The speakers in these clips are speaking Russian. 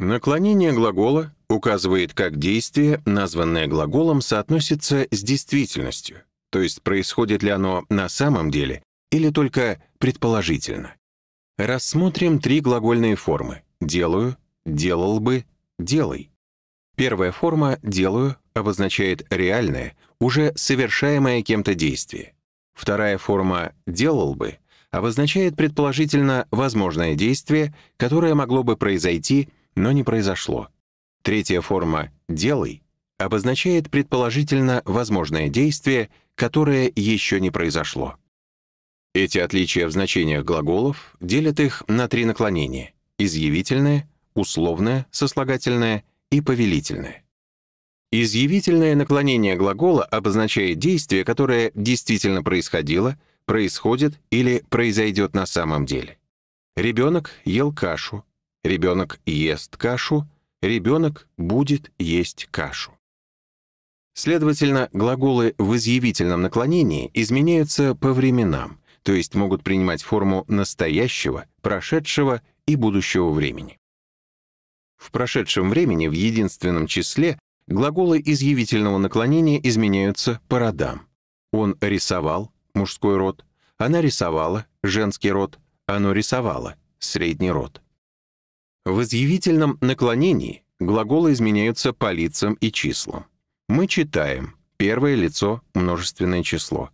Наклонение глагола указывает, как действие, названное глаголом, соотносится с действительностью, то есть происходит ли оно на самом деле или только предположительно. Рассмотрим три глагольные формы «делаю», «делал бы», «делай». Первая форма «делаю» обозначает реальное, уже совершаемое кем-то действие. Вторая форма «делал бы» обозначает предположительно возможное действие, которое могло бы произойти – но не произошло. Третья форма «делай» обозначает предположительно возможное действие, которое еще не произошло. Эти отличия в значениях глаголов делят их на три наклонения — изъявительное, условное, сослагательное и повелительное. Изъявительное наклонение глагола обозначает действие, которое действительно происходило, происходит или произойдет на самом деле. Ребенок ел кашу, Ребенок ест кашу, ребенок будет есть кашу. Следовательно, глаголы в изъявительном наклонении изменяются по временам, то есть могут принимать форму настоящего, прошедшего и будущего времени. В прошедшем времени в единственном числе глаголы изъявительного наклонения изменяются по родам. Он рисовал — мужской род, она рисовала — женский род, оно рисовало — средний род. В изъявительном наклонении глаголы изменяются по лицам и числам. Мы читаем первое лицо — множественное число.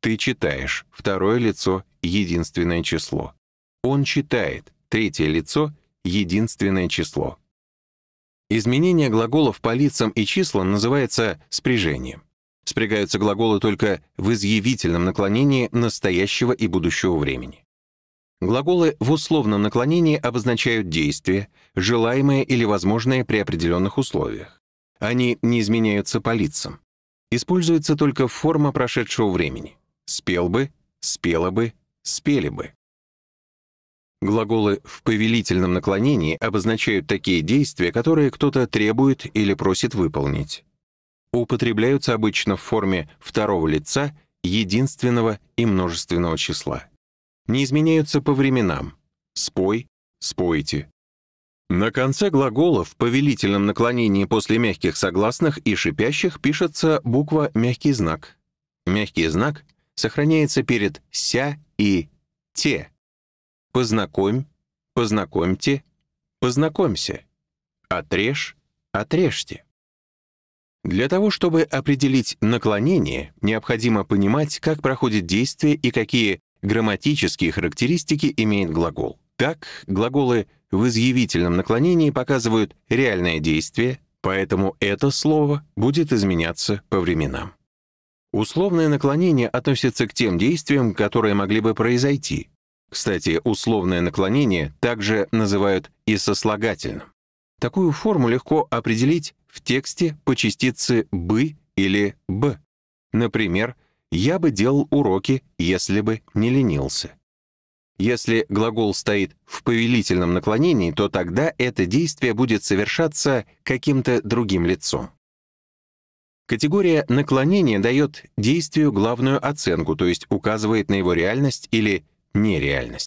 Ты читаешь второе лицо — единственное число. Он читает третье лицо — единственное число. Изменение глаголов по лицам и числам называется спряжением. Спрягаются глаголы только в изъявительном наклонении настоящего и будущего времени. Глаголы в условном наклонении обозначают действие, желаемое или возможное при определенных условиях. Они не изменяются по лицам. Используется только форма прошедшего времени. «Спел бы», «спела бы», «спели бы». Глаголы в повелительном наклонении обозначают такие действия, которые кто-то требует или просит выполнить. Употребляются обычно в форме второго лица, единственного и множественного числа не изменяются по временам. «Спой», «спойте». На конце глагола в повелительном наклонении после мягких согласных и шипящих пишется буква «мягкий знак». Мягкий знак сохраняется перед «ся» и «те». «Познакомь», «познакомьте», «познакомься», «отрежь», «отрежьте». Для того, чтобы определить наклонение, необходимо понимать, как проходит действие и какие Грамматические характеристики имеет глагол. Так, глаголы в изъявительном наклонении показывают реальное действие, поэтому это слово будет изменяться по временам. Условное наклонение относится к тем действиям, которые могли бы произойти. Кстати, условное наклонение также называют и сослагательным. Такую форму легко определить в тексте по частице «бы» или «б». Например, «бы» я бы делал уроки, если бы не ленился. Если глагол стоит в повелительном наклонении, то тогда это действие будет совершаться каким-то другим лицом. Категория наклонения дает действию главную оценку, то есть указывает на его реальность или нереальность.